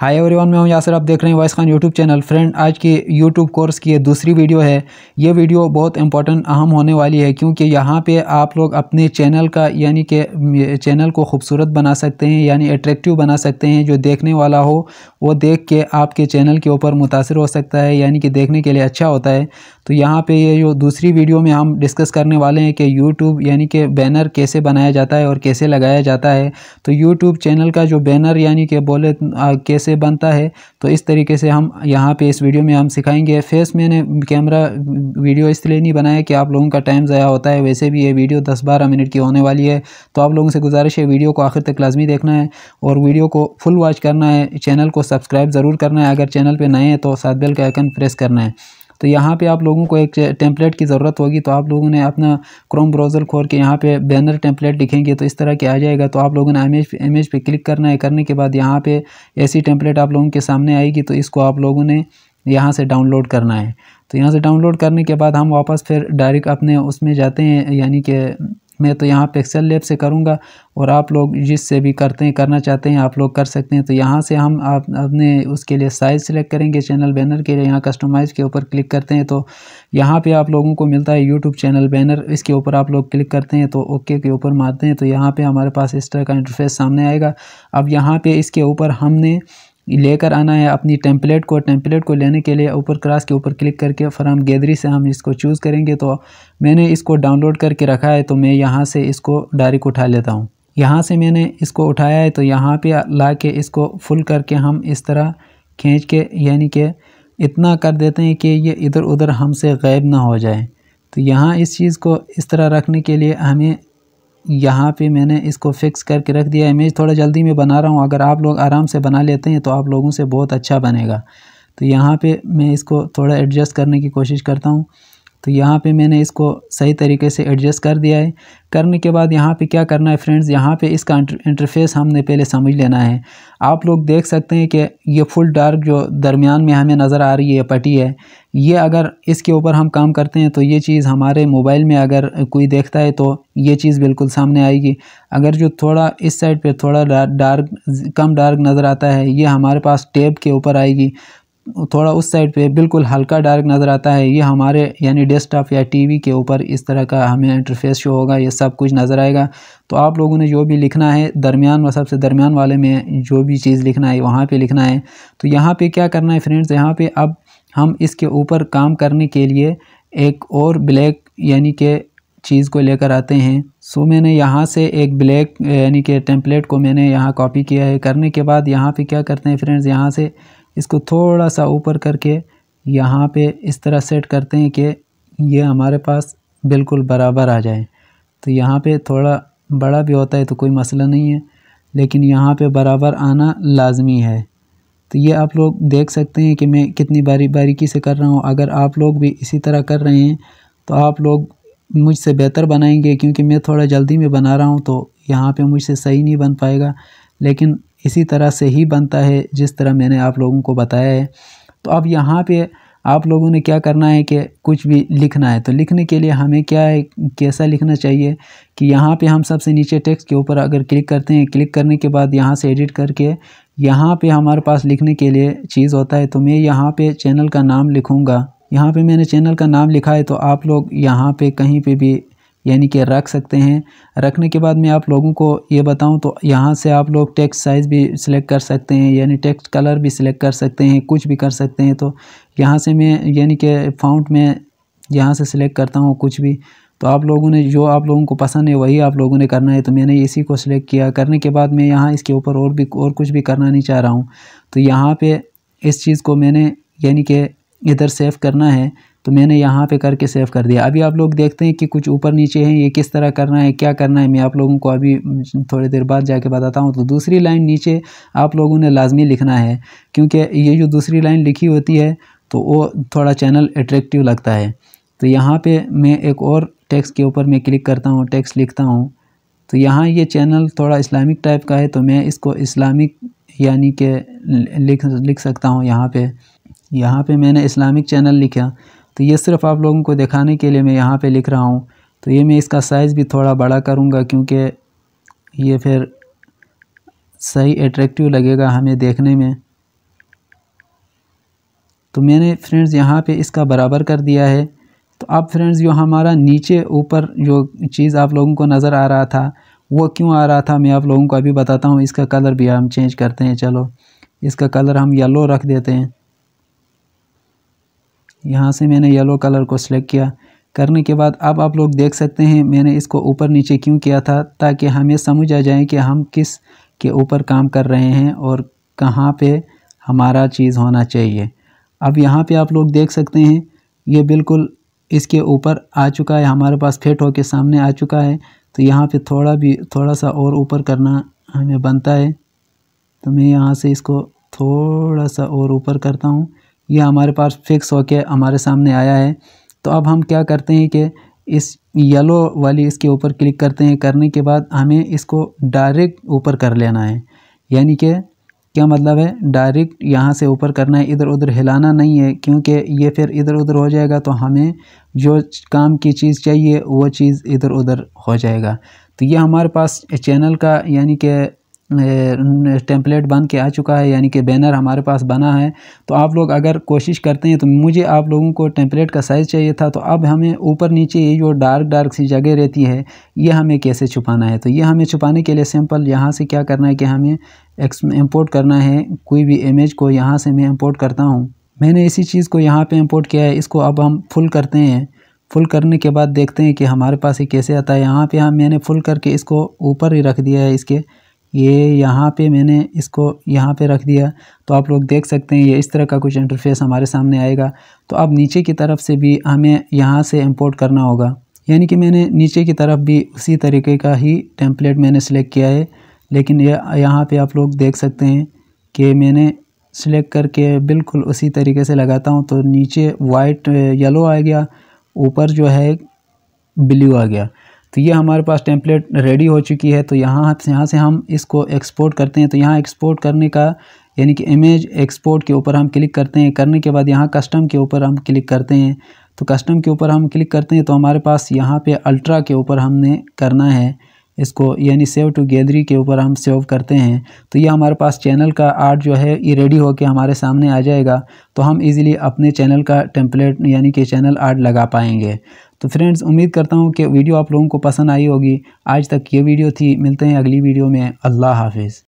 hi everyone मैं हूं यासर आप देख रहे हैं Wise Khan YouTube channel friend आज की यूट्यूब कोर्स की ये दूसरी वीडियो है ये वीडियो बहुत इंपॉर्टेंट अहम होने वाली है क्योंकि यहाँ पे आप लोग अपने चैनल का यानी कि चैनल को खूबसूरत बना सकते हैं यानी अट्रैक्टिव बना सकते हैं जो देखने वाला हो वो देख के आपके चैनल के ऊपर मुतासर हो सकता है यानी कि देखने के लिए अच्छा होता है तो यहाँ पे ये जो दूसरी वीडियो में हम डिस्कस करने वाले हैं कि यूट्यूब यानी कि बैनर कैसे बनाया जाता है और कैसे लगाया जाता है तो यूट्यूब चैनल का जो बैनर यानी कि बोले कैसे बनता है तो इस तरीके से हम यहाँ पे इस वीडियो में हम सिखाएंगे फेस मैंने कैमरा वीडियो इसलिए नहीं बनाया कि आप लोगों का टाइम ज़ाया होता है वैसे भी ये वीडियो दस बारह मिनट की होने वाली है तो आप लोगों से गुजारिश है वीडियो को आखिर तक लाजमी देखना है और वीडियो को फुल वॉच करना है चैनल को सब्सक्राइब ज़रूर करना है अगर चैनल पर नए हैं तो सात बेल का आइकन प्रेस करना है तो यहाँ पे आप लोगों को एक टेम्पलेट की ज़रूरत होगी तो आप लोगों ने अपना क्रोम ब्राउज़र खोल के यहाँ पे बैनर टेम्पलेट लिखेंगे तो इस तरह के आ जाएगा तो आप लोगों ने इमेज इमेज पे क्लिक करना है करने के बाद यहाँ पे ऐसी टेम्पलेट आप लोगों के सामने आएगी तो इसको आप लोगों ने यहाँ से डाउनलोड करना है तो यहाँ से डाउनलोड करने के बाद हम वापस फिर डायरेक्ट अपने उसमें जाते हैं यानी कि मैं तो यहाँ पिक्सल लेब से करूँगा और आप लोग जिससे भी करते हैं करना चाहते हैं आप लोग कर सकते हैं तो यहाँ से हम आप अपने उसके लिए साइज़ सेलेक्ट करेंगे चैनल बैनर के लिए यहाँ कस्टमाइज़ के ऊपर क्लिक करते हैं तो यहाँ पे आप लोगों को मिलता है यूट्यूब चैनल बैनर इसके ऊपर आप लोग क्लिक करते हैं तो ओके के ऊपर मारते हैं तो यहाँ पर हमारे पास इस तरह का इंटरफेस सामने आएगा अब यहाँ पर इसके ऊपर हमने लेकर आना है अपनी टेम्पलेट को टेम्पलेट को लेने के लिए ऊपर क्रास के ऊपर क्लिक करके फ्राम गैदरी से हम इसको चूज़ करेंगे तो मैंने इसको डाउनलोड करके रखा है तो मैं यहाँ से इसको डायरेक्ट उठा लेता हूँ यहाँ से मैंने इसको उठाया है तो यहाँ पे ला के इसको फुल करके हम इस तरह खींच के यानी कि इतना कर देते हैं कि ये इधर उधर हमसे गायब ना हो जाए तो यहाँ इस चीज़ को इस तरह रखने के लिए हमें यहाँ पे मैंने इसको फिक्स करके रख दिया इमेज थोड़ा जल्दी में बना रहा हूँ अगर आप लोग आराम से बना लेते हैं तो आप लोगों से बहुत अच्छा बनेगा तो यहाँ पे मैं इसको थोड़ा एडजस्ट करने की कोशिश करता हूँ तो यहाँ पे मैंने इसको सही तरीके से एडजस्ट कर दिया है करने के बाद यहाँ पे क्या करना है फ्रेंड्स यहाँ पे इसका इंटरफेस हमने पहले समझ लेना है आप लोग देख सकते हैं कि ये फुल डार्क जो दरमियान में हमें नज़र आ रही है पट्टी है ये अगर इसके ऊपर हम काम करते हैं तो ये चीज़ हमारे मोबाइल में अगर कोई देखता है तो ये चीज़ बिल्कुल सामने आएगी अगर जो थोड़ा इस साइड पर थोड़ा डार्क कम डार्क नज़र आता है ये हमारे पास टेप के ऊपर आएगी थोड़ा उस साइड पे बिल्कुल हल्का डार्क नज़र आता है ये हमारे यानी डेस्कटॉप या टीवी के ऊपर इस तरह का हमें इंटरफेस शो होगा ये सब कुछ नज़र आएगा तो आप लोगों ने जो भी लिखना है दरमियान व सबसे दरमियान वाले में जो भी चीज़ लिखना है वहाँ पे लिखना है तो यहाँ पे क्या करना है फ्रेंड्स यहाँ पर अब हम इसके ऊपर काम करने के लिए एक और ब्लैक यानी कि चीज़ को लेकर आते हैं सो मैंने यहाँ से एक ब्लैक यानी कि टेम्पलेट को मैंने यहाँ कॉपी किया है करने के बाद यहाँ पर क्या करते हैं फ्रेंड्स यहाँ से इसको थोड़ा सा ऊपर करके यहाँ पे इस तरह सेट करते हैं कि ये हमारे पास बिल्कुल बराबर आ जाए तो यहाँ पे थोड़ा बड़ा भी होता है तो कोई मसला नहीं है लेकिन यहाँ पे बराबर आना लाजमी है तो ये आप लोग देख सकते हैं कि मैं कितनी बारी बारीकी से कर रहा हूँ अगर आप लोग भी इसी तरह कर रहे हैं तो आप लोग मुझसे बेहतर बनाएंगे क्योंकि मैं थोड़ा जल्दी में बना रहा हूँ तो यहाँ पे मुझसे सही नहीं बन पाएगा लेकिन इसी तरह से ही बनता है जिस तरह मैंने आप लोगों को बताया है तो अब यहाँ पे आप लोगों ने क्या करना है कि कुछ भी लिखना है तो लिखने के लिए हमें क्या है कैसा लिखना चाहिए कि यहाँ पे हम सबसे नीचे टेक्स्ट के ऊपर अगर क्लिक करते हैं क्लिक करने के बाद यहाँ से एडिट करके यहाँ पे हमारे पास लिखने के लिए चीज़ होता है तो मैं यहाँ पे चैनल का नाम लिखूँगा यहाँ पे मैंने चैनल का नाम लिखा है तो आप लोग यहाँ पे कहीं पे भी यानी कि रख सकते हैं रखने के बाद मैं आप लोगों को ये बताऊं तो यहाँ से आप लोग टेक्स्ट साइज़ भी सिलेक्ट कर सकते हैं यानी टेक्स्ट कलर भी सिलेक्ट कर सकते हैं कुछ भी कर सकते हैं तो यहाँ से मैं यानी कि फाउंट में यहाँ से सिलेक्ट करता हूँ कुछ भी तो आप लोगों ने जो आप लोगों को पसंद है वही आप लोगों ने करना है तो मैंने इसी को सिलेक्ट किया करने के बाद मैं यहाँ इसके ऊपर और भी और कुछ भी करना नहीं चाह रहा हूँ तो यहाँ पर इस चीज़ को मैंने यानी कि इधर सेव करना है तो मैंने यहाँ पे करके सेव कर दिया अभी आप लोग देखते हैं कि कुछ ऊपर नीचे हैं ये किस तरह करना है क्या करना है मैं आप लोगों को अभी थोड़ी देर बाद जाके बताता हूँ तो दूसरी लाइन नीचे आप लोगों ने लाजमी लिखना है क्योंकि ये जो दूसरी लाइन लिखी होती है तो वो थोड़ा चैनल अट्रैक्टिव लगता है तो यहाँ पर मैं एक और टैक्स के ऊपर मैं क्लिक करता हूँ टैक्स लिखता हूँ तो यहाँ ये चैनल थोड़ा इस्लामिक टाइप का है तो मैं इसको इस्लामिक यानी कि लिख लिख सकता हूँ यहाँ पे यहाँ पे मैंने इस्लामिक चैनल लिखा तो ये सिर्फ आप लोगों को दिखाने के लिए मैं यहाँ पे लिख रहा हूँ तो ये मैं इसका साइज़ भी थोड़ा बड़ा करूँगा क्योंकि ये फिर सही एट्रैक्टिव लगेगा हमें देखने में तो मैंने फ्रेंड्स यहाँ पे इसका बराबर कर दिया है तो अब फ्रेंड्स जो हमारा नीचे ऊपर जो चीज़ आप लोगों को नज़र आ रहा था वो क्यों आ रहा था मैं आप लोगों को अभी बताता हूँ इसका कलर भी हम चेंज करते हैं चलो इसका कलर हम येलो रख देते हैं यहाँ से मैंने येलो कलर को सिलेक्ट किया करने के बाद अब आप लोग देख सकते हैं मैंने इसको ऊपर नीचे क्यों किया था ताकि हमें समझ आ जाए कि हम किस के ऊपर काम कर रहे हैं और कहाँ पे हमारा चीज़ होना चाहिए अब यहाँ पे आप लोग देख सकते हैं ये बिल्कुल इसके ऊपर आ चुका है हमारे पास फिट होके सामने आ चुका है तो यहाँ पे थोड़ा भी थोड़ा सा और ऊपर करना हमें बनता है तो मैं यहाँ से इसको थोड़ा सा और ऊपर करता हूँ ये हमारे पास फिक्स होके हमारे सामने आया है तो अब हम क्या करते हैं कि इस येलो वाली इसके ऊपर क्लिक करते हैं करने के बाद हमें इसको डायरेक्ट ऊपर कर लेना है यानी कि क्या मतलब है डायरेक्ट यहाँ से ऊपर करना है इधर उधर हिलाना नहीं है क्योंकि ये फिर इधर उधर हो जाएगा तो हमें जो काम की चीज़ चाहिए वो चीज़ इधर उधर हो जाएगा तो ये हमारे पास चैनल का यानी कि टेम्पलेट बन के आ चुका है यानी कि बैनर हमारे पास बना है तो आप लोग अगर कोशिश करते हैं तो मुझे आप लोगों को टेम्पलेट का साइज़ चाहिए था तो अब हमें ऊपर नीचे ये जो डार्क डार्क सी जगह रहती है ये हमें कैसे छुपाना है तो ये हमें छुपाने के लिए सिंपल यहाँ से क्या करना है कि हमें एक्स इम्पोर्ट करना है कोई भी इमेज को यहाँ से मैं इम्पोर्ट करता हूँ मैंने इसी चीज़ को यहाँ पर इम्पोर्ट किया है इसको अब हम फुल करते हैं फुल करने के बाद देखते हैं कि हमारे पास ये कैसे आता है यहाँ पर हम मैंने फुल करके इसको ऊपर ही रख दिया है इसके ये यहाँ पे मैंने इसको यहाँ पे रख दिया तो आप लोग देख सकते हैं ये इस तरह का कुछ इंटरफेस हमारे सामने आएगा तो अब नीचे की तरफ से भी हमें यहाँ से इंपोर्ट करना होगा यानी कि मैंने नीचे की तरफ भी उसी तरीके का ही टेम्पलेट मैंने सेलेक्ट किया है लेकिन ये यह यहाँ पर आप लोग देख सकते हैं कि मैंने सेलेक्ट करके बिल्कुल उसी तरीके से लगाता हूँ तो नीचे वाइट येलो आ गया ऊपर जो है ब्लू आ गया तो ये हमारे पास टेम्पलेट रेडी हो चुकी है तो यहाँ यहाँ से हम इसको एक्सपोर्ट करते हैं तो यहाँ एक्सपोर्ट करने का यानी कि इमेज एक्सपोर्ट के ऊपर हम क्लिक करते हैं करने के बाद यहाँ कस्टम के ऊपर हम क्लिक करते हैं तो कस्टम के ऊपर हम क्लिक करते हैं तो हमारे पास यहाँ पे अल्ट्रा के ऊपर हमने करना है इसको यानी सेव टू गैदरी के ऊपर हम सेव करते हैं तो ये हमारे पास चैनल का आर्ट जो है ये रेडी होकर हमारे सामने आ जाएगा तो हम इजीली अपने चैनल का टेम्पलेट यानी कि चैनल आर्ट लगा पाएंगे तो फ्रेंड्स उम्मीद करता हूँ कि वीडियो आप लोगों को पसंद आई होगी आज तक ये वीडियो थी मिलते हैं अगली वीडियो में अल्लाह हाफिज़